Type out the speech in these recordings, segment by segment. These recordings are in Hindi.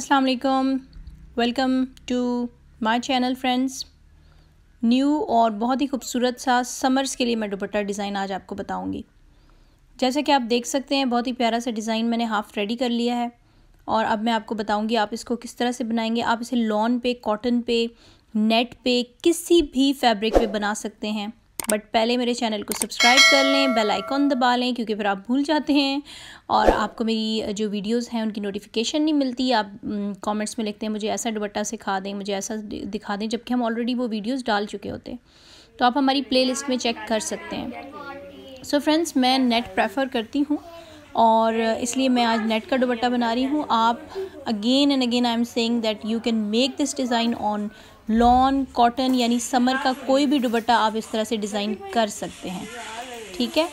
अस्सलाम वालेकुम welcome to my channel friends new और बहुत ही खूबसूरत सा समर्स के लिए मैं दुपट्टा डिज़ाइन आज आपको बताऊंगी जैसा कि आप देख सकते हैं बहुत ही प्यारा सा डिज़ाइन मैंने हाफ़ रेडी कर लिया है और अब मैं आपको बताऊंगी आप इसको किस तरह से बनाएंगे आप इसे लॉन पे कॉटन पे नेट पे किसी भी फैब्रिक पे बना सकते हैं बट पहले मेरे चैनल को सब्सक्राइब कर लें बेल आइकॉन दबा लें क्योंकि फिर आप भूल जाते हैं और आपको मेरी जो वीडियोस हैं उनकी नोटिफिकेशन नहीं मिलती आप कमेंट्स में लिखते हैं मुझे ऐसा दुबट्टा सिखा दें मुझे ऐसा दिखा दें जबकि हम ऑलरेडी वो वीडियोस डाल चुके होते तो आप हमारी प्ले में चेक कर सकते हैं सो so फ्रेंड्स मैं नेट प्रेफर करती हूँ और इसलिए मैं आज नेट का दुबट्टा बना रही हूँ आप again and again I am saying that you can make this design on lawn cotton यानी समर का कोई भी दुबट्टा आप इस तरह से डिज़ाइन कर सकते हैं ठीक है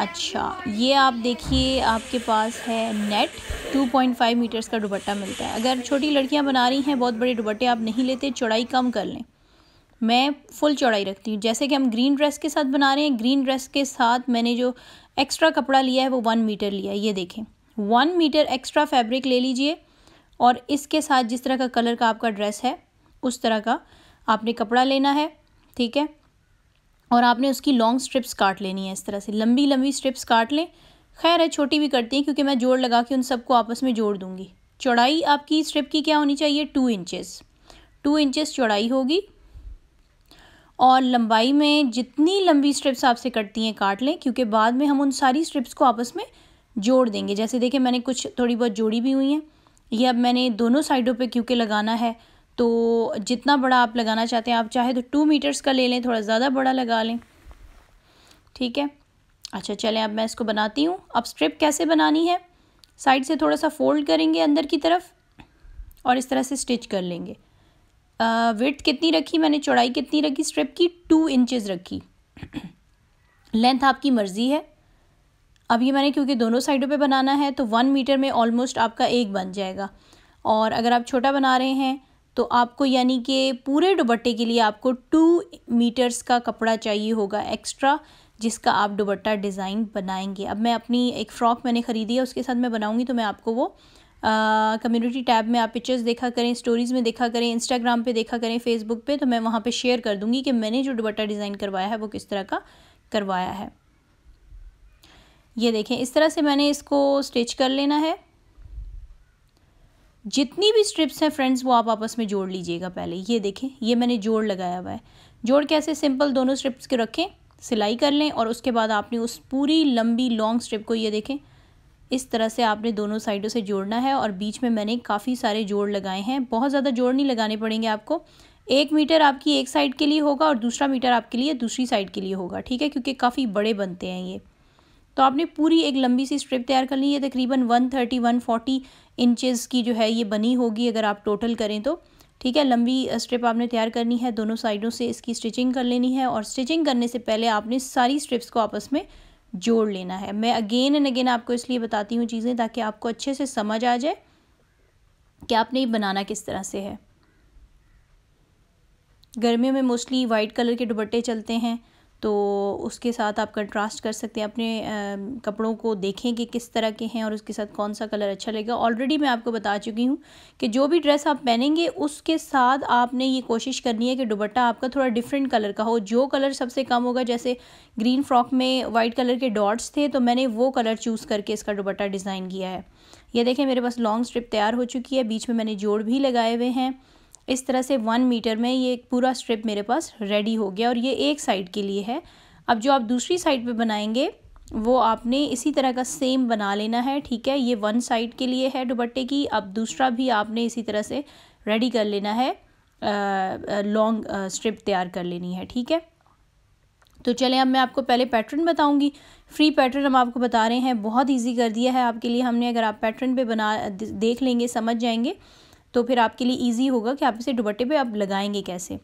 अच्छा ये आप देखिए आपके पास है नेट 2.5 मीटर्स का दुबट्टा मिलता है अगर छोटी लड़कियां बना रही हैं बहुत बड़े दुबट्टे आप नहीं लेते चौड़ाई कम कर लें मैं फुल चौड़ाई रखती हूँ जैसे कि हम ग्रीन ड्रेस के साथ बना रहे हैं ग्रीन ड्रेस के साथ मैंने जो एक्स्ट्रा कपड़ा लिया है वो वन मीटर लिया है ये देखें वन मीटर एक्स्ट्रा फैब्रिक ले लीजिए और इसके साथ जिस तरह का कलर का आपका ड्रेस है उस तरह का आपने कपड़ा लेना है ठीक है और आपने उसकी लॉन्ग स्ट्रिप्स काट लेनी है इस तरह से लंबी लंबी स्ट्रिप्स काट लें खैर है छोटी भी करती हैं क्योंकि मैं जोड़ लगा के उन सबको आपस में जोड़ दूंगी चौड़ाई आपकी स्ट्रिप की क्या होनी चाहिए टू इंचेस टू इंचेस चौड़ाई होगी और लंबाई में जितनी लंबी स्ट्रिप्स आपसे कटती हैं काट लें क्योंकि बाद में हम उन सारी स्ट्रिप्स को आपस में जोड़ देंगे जैसे देखिए मैंने कुछ थोड़ी बहुत जोड़ी भी हुई हैं ये अब मैंने दोनों साइडों पे क्योंकि लगाना है तो जितना बड़ा आप लगाना चाहते हैं आप चाहे तो टू मीटर्स का ले लें थोड़ा ज़्यादा बड़ा लगा लें ठीक है अच्छा चलें अब मैं इसको बनाती हूँ अब स्ट्रिप कैसे बनानी है साइड से थोड़ा सा फोल्ड करेंगे अंदर की तरफ और इस तरह से स्टिच कर लेंगे विथ कितनी रखी मैंने चौड़ाई कितनी रखी स्ट्रिप की टू इंचज़ रखी लेंथ आपकी मर्ज़ी है अब ये मैंने क्योंकि दोनों साइडों पे बनाना है तो वन मीटर में ऑलमोस्ट आपका एक बन जाएगा और अगर आप छोटा बना रहे हैं तो आपको यानी कि पूरे दुबट्टे के लिए आपको टू मीटर्स का कपड़ा चाहिए होगा एक्स्ट्रा जिसका आप दुबट्टा डिज़ाइन बनाएंगे अब मैं अपनी एक फ़्रॉक मैंने ख़रीदी है उसके साथ मैं बनाऊँगी तो मैं आपको वो कम्युनिटी टैब में आप पिक्चर्स देखा करें स्टोरीज़ में देखा करें इंस्टाग्राम पे देखा करें फेसबुक पे तो मैं वहाँ पे शेयर कर दूँगी कि मैंने जो दुबट्टा डिज़ाइन करवाया है वो किस तरह का करवाया है ये देखें इस तरह से मैंने इसको स्टिच कर लेना है जितनी भी स्ट्रिप्स हैं फ्रेंड्स वो आप आपस में जोड़ लीजिएगा पहले ये देखें ये मैंने जोड़ लगाया हुआ है जोड़ कैसे सिंपल दोनों स्ट्रिप्स के रखें सिलाई कर लें और उसके बाद आपने उस पूरी लंबी लॉन्ग स्ट्रिप को ये देखें इस तरह से आपने दोनों साइडों से जोड़ना है और बीच में मैंने काफ़ी सारे जोड़ लगाए हैं बहुत ज़्यादा जोड़ नहीं लगाने पड़ेंगे आपको एक मीटर आपकी एक साइड के लिए होगा और दूसरा मीटर आपके लिए दूसरी साइड के लिए होगा ठीक है क्योंकि काफ़ी बड़े बनते हैं ये तो आपने पूरी एक लंबी सी स्ट्रिप तैयार करनी है तकरीबन one thirty one forty inches की जो है ये बनी होगी अगर आप टोटल करें तो ठीक है लंबी स्ट्रिप आपने तैयार करनी है दोनों साइडों से इसकी स्टिचिंग कर लेनी है और स्टिचिंग करने से पहले आपने सारी स्ट्रिप्स को आपस में जोड़ लेना है मैं अगेन एंड अगेन आपको इसलिए बताती हूँ चीज़ें ताकि आपको अच्छे से समझ आ जाए कि आपने ये बनाना किस तरह से है गर्मियों में मोस्टली वाइट कलर के दुपट्टे चलते हैं तो उसके साथ आप कंट्रास्ट कर सकते हैं अपने कपड़ों को देखें कि किस तरह के हैं और उसके साथ कौन सा कलर अच्छा लगेगा ऑलरेडी मैं आपको बता चुकी हूँ कि जो भी ड्रेस आप पहनेंगे उसके साथ आपने ये कोशिश करनी है कि दुबट्टा आपका थोड़ा डिफरेंट कलर का हो जो कलर सबसे कम होगा जैसे ग्रीन फ्रॉक में वाइट कलर के डॉट्स थे तो मैंने वो कलर चूज़ करके इसका दुबट्टा डिज़ाइन किया है ये देखें मेरे पास लॉन्ग स्ट्रिप तैयार हो चुकी है बीच में मैंने जोड़ भी लगाए हुए हैं इस तरह से वन मीटर में ये पूरा स्ट्रिप मेरे पास रेडी हो गया और ये एक साइड के लिए है अब जो आप दूसरी साइड पे बनाएंगे वो आपने इसी तरह का सेम बना लेना है ठीक है ये वन साइड के लिए है दुपट्टे की अब दूसरा भी आपने इसी तरह से रेडी कर लेना है लॉन्ग स्ट्रिप तैयार कर लेनी है ठीक है तो चलें अब मैं आपको पहले पैटर्न बताऊंगी फ्री पैटर्न हम आपको बता रहे हैं बहुत इजी कर दिया है आपके लिए हमने अगर आप पैटर्न पे बना देख लेंगे समझ जाएंगे तो फिर आपके लिए ईजी होगा कि आप इसे दुबट्टे पर आप लगाएंगे कैसे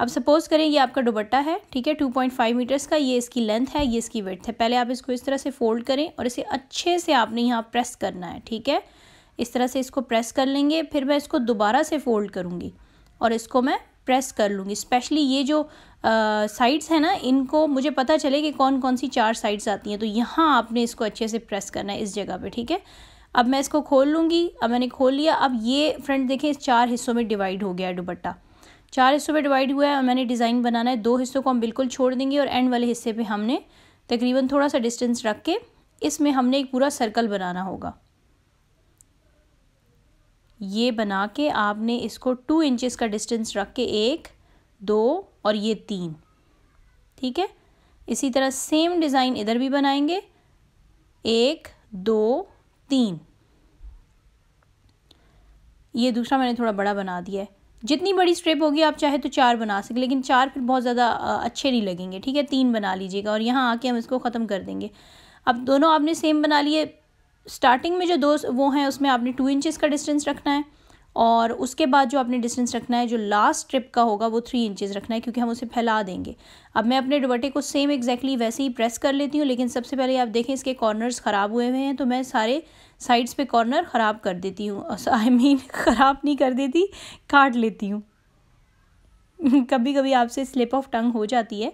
अब सपोज़ करें ये आपका दुबट्टा है ठीक है टू पॉइंट फाइव मीटर्स का ये इसकी लेंथ है ये इसकी वेथ है पहले आप इसको इस तरह से फोल्ड करें और इसे अच्छे से आपने यहाँ प्रेस करना है ठीक है इस तरह से इसको प्रेस कर लेंगे फिर मैं इसको दोबारा से फोल्ड करूँगी और इसको मैं प्रेस कर लूँगी स्पेशली ये जो साइड्स हैं ना इनको मुझे पता चले कि कौन कौन सी चार साइड्स आती हैं तो यहाँ आपने इसको अच्छे से प्रेस करना है इस जगह पर ठीक है अब मैं इसको खोल लूँगी अब मैंने खोल लिया अब ये फ्रंट देखें इस चार हिस्सों में डिवाइड हो गया है दुपट्टा चार हिस्सों में डिवाइड हुआ है और मैंने डिज़ाइन बनाना है दो हिस्सों को हम बिल्कुल छोड़ देंगे और एंड वाले हिस्से पे हमने तकरीबन थोड़ा सा डिस्टेंस रख के इसमें हमने एक पूरा सर्कल बनाना होगा ये बना के आपने इसको टू इंचज़ का डिस्टेंस रख के एक दो और ये तीन ठीक है इसी तरह सेम डिज़ाइन इधर भी बनाएंगे एक दो तीन ये दूसरा मैंने थोड़ा बड़ा बना दिया है जितनी बड़ी स्ट्रिप होगी आप चाहे तो चार बना सकें लेकिन चार फिर बहुत ज़्यादा अच्छे नहीं लगेंगे ठीक है तीन बना लीजिएगा और यहाँ आके हम इसको ख़त्म कर देंगे अब दोनों आपने सेम बना लिए स्टार्टिंग में जो दो वो हैं उसमें आपने टू इंचज़ का डिस्टेंस रखना है और उसके बाद जो आपने डिस्टेंस रखना है जो लास्ट ट्रिप का होगा वो थ्री इंचज़ रखना है क्योंकि हम उसे फैला देंगे अब मैं अपने दुबटे को सेम एग्जैक्टली exactly वैसे ही प्रेस कर लेती हूँ लेकिन सबसे पहले आप देखें इसके कॉर्नर्स ख़राब हुए हुए हैं तो मैं सारे साइड्स पे कॉर्नर ख़राब कर देती हूँ आई मीन ख़राब नहीं कर देती काट लेती हूँ कभी कभी आपसे स्लिप ऑफ टंग हो जाती है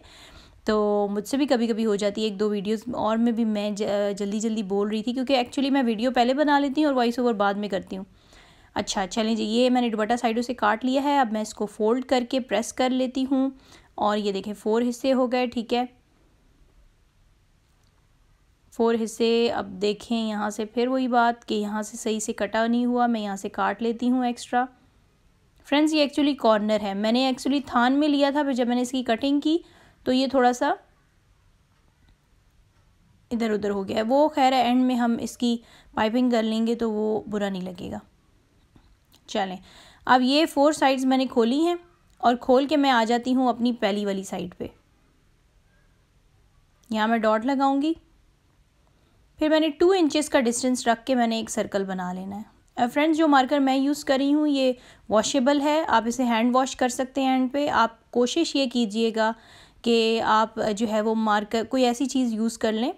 तो मुझसे भी कभी कभी हो जाती है एक दो वीडियोस और में भी मैं जल्दी जल्दी बोल रही थी क्योंकि एक्चुअली मैं वीडियो पहले बना लेती हूँ और वॉइस ओवर बाद में करती हूँ अच्छा चलें जी ये मैंने दुबटा साइडों से काट लिया है अब मैं इसको फोल्ड करके प्रेस कर लेती हूँ और ये देखें फोर हिस्से हो गए ठीक है फोर हिस्से अब देखें यहाँ से फिर वही बात कि यहाँ से सही से कटा नहीं हुआ मैं यहाँ से काट लेती हूँ एक्स्ट्रा फ्रेंड्स ये एक्चुअली कॉर्नर है मैंने एक्चुअली थान में लिया था फिर जब मैंने इसकी कटिंग की तो ये थोड़ा सा इधर उधर हो गया वो खैर एंड में हम इसकी पाइपिंग कर लेंगे तो वो बुरा नहीं लगेगा चलें अब ये फोर साइड्स मैंने खोली हैं और खोल के मैं आ जाती हूँ अपनी पहली वाली साइड पे यहाँ मैं डॉट लगाऊंगी फिर मैंने टू इंचेस का डिस्टेंस रख के मैंने एक सर्कल बना लेना है फ्रेंड्स जो मार्कर मैं यूज़ कर रही हूँ ये वॉशेबल है आप इसे हैंड वॉश कर सकते हैं हैंड पे आप कोशिश ये कीजिएगा कि आप जो है वो मार्कर कोई ऐसी चीज़ यूज़ कर लें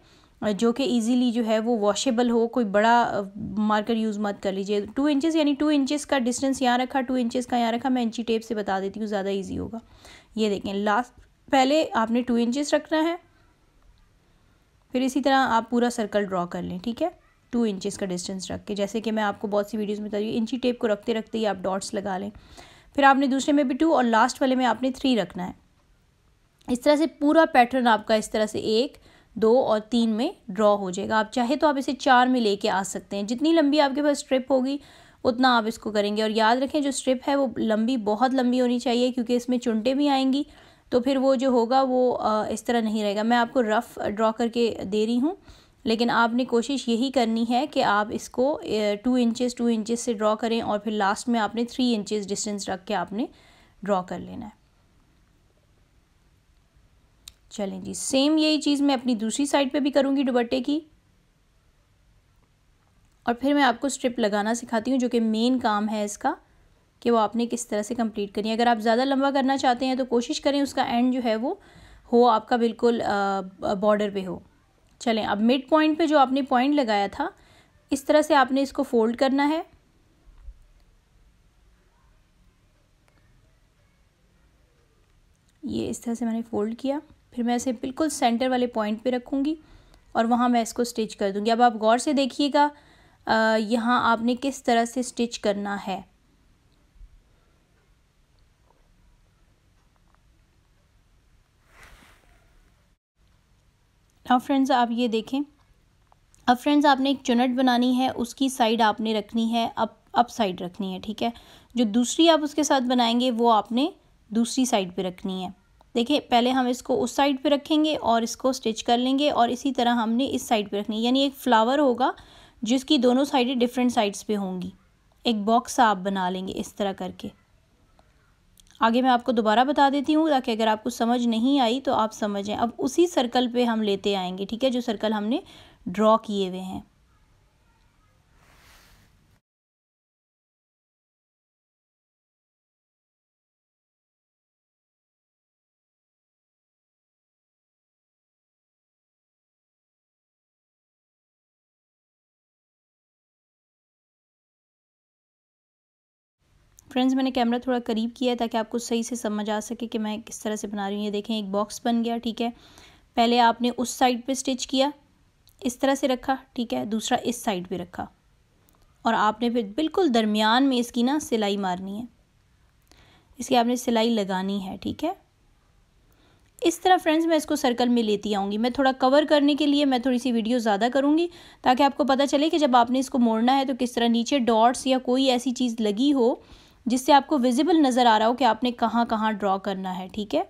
जो कि इजीली जो है वो वॉशेबल हो कोई बड़ा मार्कर यूज़ मत कर लीजिए टू इंचेस यानी टू इंचेस का डिस्टेंस यहाँ रखा टू इंचेस का यहाँ रखा मैं इंची टेप से बता देती हूँ ज़्यादा इजी होगा ये देखें लास्ट पहले आपने टू इंचेस रखना है फिर इसी तरह आप पूरा सर्कल ड्रॉ कर लें ठीक है टू इंचेस का डिस्टेंस रख के जैसे कि मैं आपको बहुत सी वीडियोज़ में बता रही इंची टेप को रखते रखते ही आप डॉट्स लगा लें फिर आपने दूसरे में भी टू और लास्ट वाले में आपने थ्री रखना है इस तरह से पूरा पैटर्न आपका इस तरह से एक दो और तीन में ड्रॉ हो जाएगा आप चाहे तो आप इसे चार में लेके आ सकते हैं जितनी लंबी आपके पास स्ट्रिप होगी उतना आप इसको करेंगे और याद रखें जो स्ट्रिप है वो लंबी बहुत लंबी होनी चाहिए क्योंकि इसमें चुनटे भी आएंगी तो फिर वो जो होगा वो इस तरह नहीं रहेगा मैं आपको रफ़ ड्रॉ करके दे रही हूँ लेकिन आपने कोशिश यही करनी है कि आप इसको टू इंचेस टू इंचेस से ड्रॉ करें और फिर लास्ट में आपने थ्री इंचेस डिस्टेंस रख के आपने ड्रॉ कर लेना है चलें जी सेम यही चीज़ मैं अपनी दूसरी साइड पे भी करूँगी दुबट्टे की और फिर मैं आपको स्ट्रिप लगाना सिखाती हूँ जो कि मेन काम है इसका कि वो आपने किस तरह से कंप्लीट करनी है अगर आप ज़्यादा लंबा करना चाहते हैं तो कोशिश करें उसका एंड जो है वो हो आपका बिल्कुल बॉर्डर पे हो चलें अब मिड पॉइंट पे जो आपने पॉइंट लगाया था इस तरह से आपने इसको फोल्ड करना है ये इस तरह से मैंने फोल्ड किया फिर मैं इसे बिल्कुल सेंटर वाले पॉइंट पे रखूँगी और वहाँ मैं इसको स्टिच कर दूँगी अब आप गौर से देखिएगा यहाँ आपने किस तरह से स्टिच करना है अब फ्रेंड्स आप ये देखें अब फ्रेंड्स आपने एक चुनट बनानी है उसकी साइड आपने रखनी है अप अप साइड रखनी है ठीक है जो दूसरी आप उसके साथ बनाएंगे वो आपने दूसरी साइड पे रखनी है देखिए पहले हम इसको उस साइड पे रखेंगे और इसको स्टिच कर लेंगे और इसी तरह हमने इस साइड पे रखनी है यानी एक फ्लावर होगा जिसकी दोनों साइडें डिफरेंट साइड्स पे होंगी एक बॉक्स आप बना लेंगे इस तरह करके आगे मैं आपको दोबारा बता देती हूँ ताकि अगर आपको समझ नहीं आई तो आप समझें अब उसी सर्कल पर हम लेते आएंगे ठीक है जो सर्कल हमने ड्रॉ किए हुए हैं फ्रेंड्स मैंने कैमरा थोड़ा करीब किया है ताकि आपको सही से समझ आ सके कि मैं किस तरह से बना रही हूँ ये देखें एक बॉक्स बन गया ठीक है पहले आपने उस साइड पे स्टिच किया इस तरह से रखा ठीक है दूसरा इस साइड पे रखा और आपने फिर बिल्कुल दरमियान में इसकी ना सिलाई मारनी है इसकी आपने सिलाई लगानी है ठीक है इस तरह फ्रेंड्स मैं इसको सर्कल में लेती आऊँगी मैं थोड़ा कवर करने के लिए मैं थोड़ी सी वीडियो ज़्यादा करूँगी ताकि आपको पता चले कि जब आपने इसको मोड़ना है तो किस तरह नीचे डॉट्स या कोई ऐसी चीज़ लगी हो जिससे आपको विजिबल नज़र आ रहा हो कि आपने कहाँ कहाँ ड्रॉ करना है ठीक है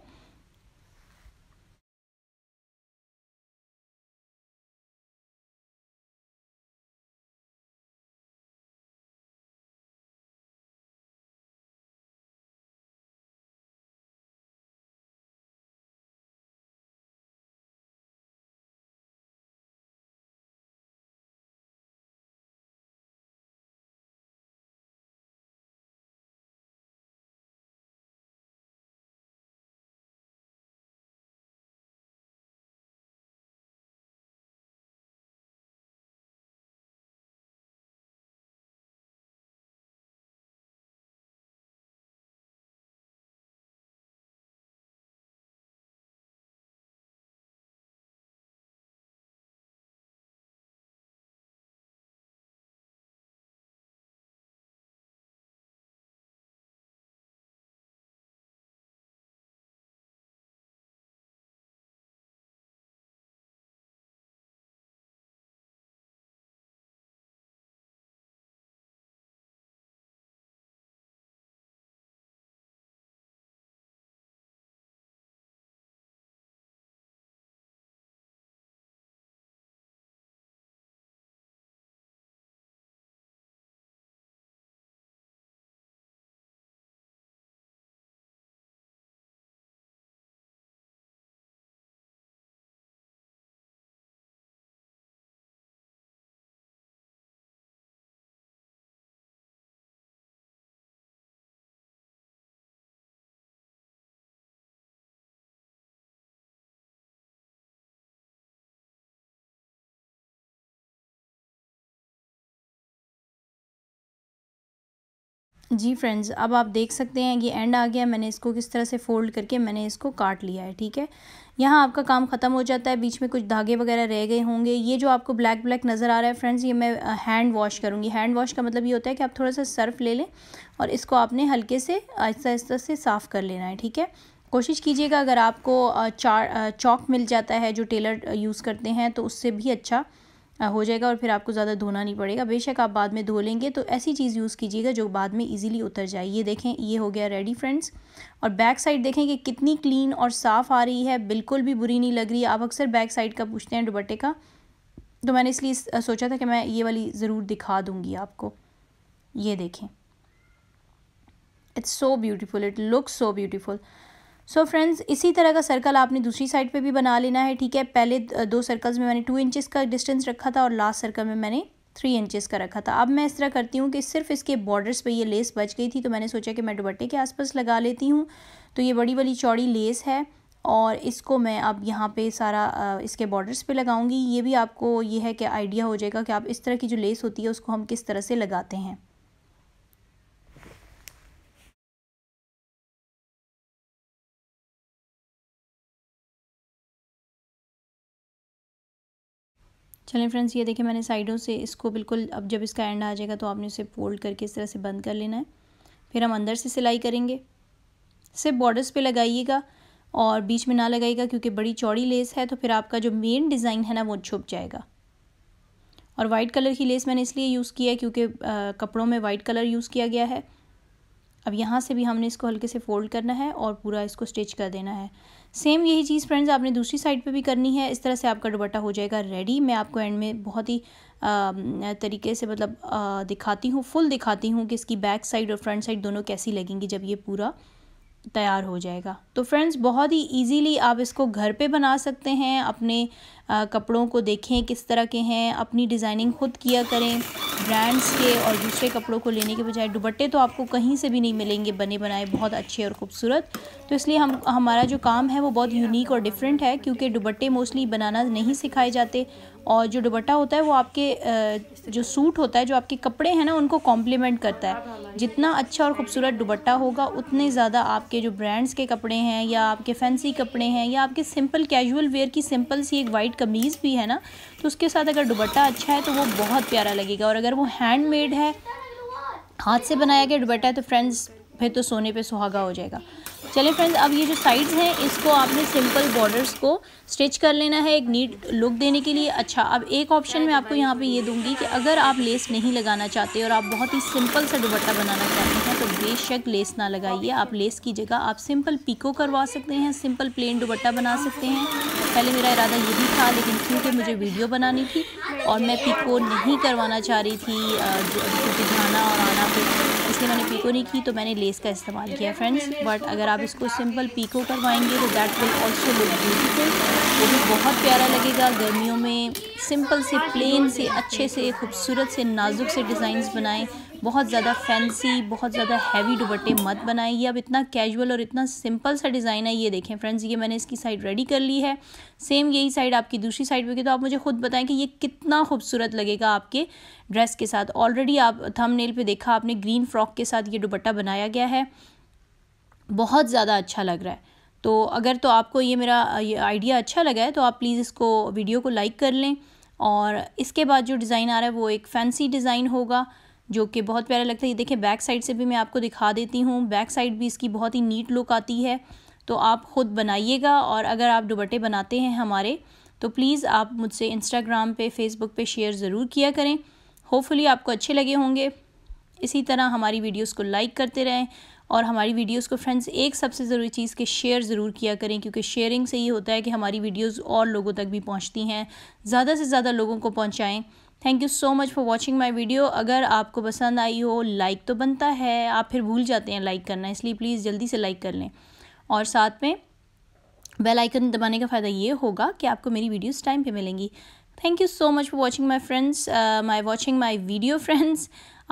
जी फ्रेंड्स अब आप देख सकते हैं ये एंड आ गया मैंने इसको किस तरह से फोल्ड करके मैंने इसको काट लिया है ठीक है यहाँ आपका काम ख़त्म हो जाता है बीच में कुछ धागे वगैरह रह गए होंगे ये जो आपको ब्लैक ब्लैक नज़र आ रहा है फ्रेंड्स ये मैं हैंड वॉश करूँगी हैंड वॉश का मतलब ये होता है कि आप थोड़ा सा सर्फ ले लें और इसको आपने हल्के से आहिस्ता आहिस्ता से साफ़ कर लेना है ठीक है कोशिश कीजिएगा अगर आपको चार चौक मिल जाता है जो टेलर यूज़ करते हैं तो उससे भी अच्छा हो जाएगा और फिर आपको ज़्यादा धोना नहीं पड़ेगा बेशक आप बाद में धो लेंगे तो ऐसी चीज़ यूज़ कीजिएगा जो बाद में इजीली उतर जाए ये देखें ये हो गया रेडी फ्रेंड्स और बैक साइड देखें कि कितनी क्लीन और साफ़ आ रही है बिल्कुल भी बुरी नहीं लग रही आप अक्सर बैक साइड का पूछते हैं दुबट्टे का तो मैंने इसलिए सोचा था कि मैं ये वाली ज़रूर दिखा दूँगी आपको ये देखें it's so beautiful it looks so beautiful so so friends इसी तरह का सर्कल आपने दूसरी साइड पे भी बना लेना है ठीक है पहले दो सर्कल्स में मैंने टू इंचेस का डिस्टेंस रखा था और लास्ट सर्कल में मैंने थ्री इंचेस का रखा था अब मैं इस तरह करती हूँ कि सिर्फ इसके बॉर्डर्स पे ये लेस बच गई थी तो मैंने सोचा कि मैं दुबट्टे के आसपास लगा लेती हूँ तो ये बड़ी बड़ी चौड़ी लेस है और इसको मैं अब यहाँ पे सारा इसके बॉर्डर्स पे लगाऊंगी ये भी आपको ये है कि आइडिया हो जाएगा कि आप इस तरह की जो लेस होती है उसको हम किस तरह से लगाते हैं चलें फ्रेंड्स ये देखिए मैंने साइडों से इसको बिल्कुल अब जब इसका एंड आ जाएगा तो आपने इसे फोल्ड करके इस तरह से बंद कर लेना है फिर हम अंदर से सिलाई करेंगे सिर्फ बॉर्डर्स पे लगाइएगा और बीच में ना लगाइएगा क्योंकि बड़ी चौड़ी लेस है तो फिर आपका जो मेन डिज़ाइन है ना वो छुप जाएगा और वाइट कलर की लेस मैंने इसलिए यूज़ किया है क्योंकि कपड़ों में वाइट कलर यूज़ किया गया है अब यहाँ से भी हमने इसको हल्के से फोल्ड करना है और पूरा इसको स्टिच कर देना है सेम यही चीज़ फ्रेंड्स आपने दूसरी साइड पे भी करनी है इस तरह से आपका दुपट्टा हो जाएगा रेडी मैं आपको एंड में बहुत ही तरीके से मतलब दिखाती हूँ फुल दिखाती हूँ कि इसकी बैक साइड और फ्रंट साइड दोनों कैसी लगेंगी जब ये पूरा तैयार हो जाएगा तो फ्रेंड्स बहुत ही इजीली आप इसको घर पे बना सकते हैं अपने कपड़ों को देखें किस तरह के हैं अपनी डिज़ाइनिंग खुद किया करें ब्रांड्स के और दूसरे कपड़ों को लेने के बजाय दुबट्टे तो आपको कहीं से भी नहीं मिलेंगे बने बनाए बहुत अच्छे और खूबसूरत तो इसलिए हम हमारा जो काम है वो बहुत यूनिक और डिफरेंट है क्योंकि दुबट्टे मोस्टली बनाना नहीं सिखाए जाते और जो दुबट्टा होता है वो आपके जो सूट होता है जो आपके कपड़े हैं ना उनको कॉम्प्लीमेंट करता है जितना अच्छा और ख़ूबसूरत दुबट्टा होगा उतने ज़्यादा आपके जो ब्रांड्स के कपड़े हैं या आपके फैंसी कपड़े हैं या आपके सिंपल कैजुअल वेयर की सिंपल सी एक वाइट कमीज़ भी है ना तो उसके साथ अगर दुबट्टा अच्छा है तो वो बहुत प्यारा लगेगा और अगर वो हैंडमेड है हाथ से बनाया गया दुबट्टा है तो फ्रेंड्स फिर तो सोने पे सुहागा हो जाएगा चले फ्रेंड्स अब ये जो साइड्स हैं इसको आपने सिंपल बॉर्डर्स को स्टिच कर लेना है एक नीट लुक देने के लिए अच्छा अब एक ऑप्शन मैं आपको यहाँ पे ये दूंगी कि अगर आप लेस नहीं लगाना चाहते और आप बहुत ही सिंपल सा दुबट्टा बनाना चाहते हैं तो बेशक लेस ना लगाइए आप लेस की जगह आप सिंपल पिको करवा सकते हैं सिंपल प्लेन दुपट्टा बना सकते हैं पहले मेरा इरादा यही था लेकिन क्योंकि मुझे वीडियो बनानी थी और मैं पिको नहीं करवाना चाह रही थी क्योंकि जाना और आना फिर तो इसलिए मैंने पिको नहीं की तो मैंने लेस का इस्तेमाल किया फ्रेंड्स बट अगर आप इसको सिंपल पिको करवाएंगे तो that will also look beautiful वो भी बहुत प्यारा लगेगा गर्मियों में सिंपल से प्लेन से अच्छे से खूबसूरत से नाजुक से डिज़ाइंस बनाएं बहुत ज़्यादा फैंसी बहुत ज़्यादा हैवी दुपट्टे मत बनाएं ये अब इतना कैजुअल और इतना सिंपल सा डिज़ाइन है ये देखें फ्रेंड्स ये मैंने इसकी साइड रेडी कर ली है सेम यही साइड आपकी दूसरी साइड पर तो आप मुझे खुद बताएं कि ये कितना खूबसूरत लगेगा आपके ड्रेस के साथ ऑलरेडी आप थम नेल देखा आपने ग्रीन फ्रॉक के साथ ये दुपट्टा बनाया गया है बहुत ज़्यादा अच्छा लग रहा है तो अगर तो आपको ये मेरा ये आइडिया अच्छा लगा है तो आप प्लीज़ इसको वीडियो को लाइक कर लें और इसके बाद जो डिज़ाइन आ रहा है वो एक फैंसी डिज़ाइन होगा जो कि बहुत प्यारा लगता है ये देखें बैक साइड से भी मैं आपको दिखा देती हूँ बैक साइड भी इसकी बहुत ही नीट लुक आती है तो आप ख़ुद बनाइएगा और अगर आप दुबट्टे बनाते हैं हमारे तो प्लीज़ आप मुझसे इंस्टाग्राम पे फेसबुक पे शेयर ज़रूर किया करें होपफुली आपको अच्छे लगे होंगे इसी तरह हमारी वीडियोस को लाइक करते रहें और हमारी वीडियोस को फ्रेंड्स एक सबसे ज़रूरी चीज़ के शेयर ज़रूर किया करें क्योंकि शेयरिंग से ये होता है कि हमारी वीडियोज़ और लोगों तक भी पहुँचती हैं ज़्यादा से ज़्यादा लोगों को पहुँचाएँ thank you so much for watching my video अगर आपको पसंद आई हो लाइक तो बनता है आप फिर भूल जाते हैं लाइक करना इसलिए प्लीज़ जल्दी से लाइक कर लें और साथ में बेल आइकन दबाने का फ़ायदा ये होगा कि आपको मेरी वीडियोस टाइम पे मिलेंगी thank you so much for watching my friends my watching my video friends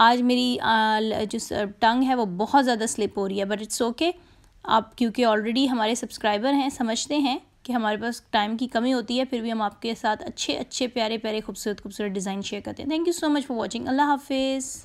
आज मेरी uh, जो टंग है वो बहुत ज़्यादा स्लिप हो रही है बट इट्स ओके आप क्योंकि ऑलरेडी हमारे सब्सक्राइबर हैं समझते हैं कि हमारे पास टाइम की कमी होती है फिर भी हम आपके साथ अच्छे अच्छे प्यारे प्यारे खूबसूरत खूबसूरत डिज़ाइन शेयर करते हैं thank you so much for watching Allah हाफिज़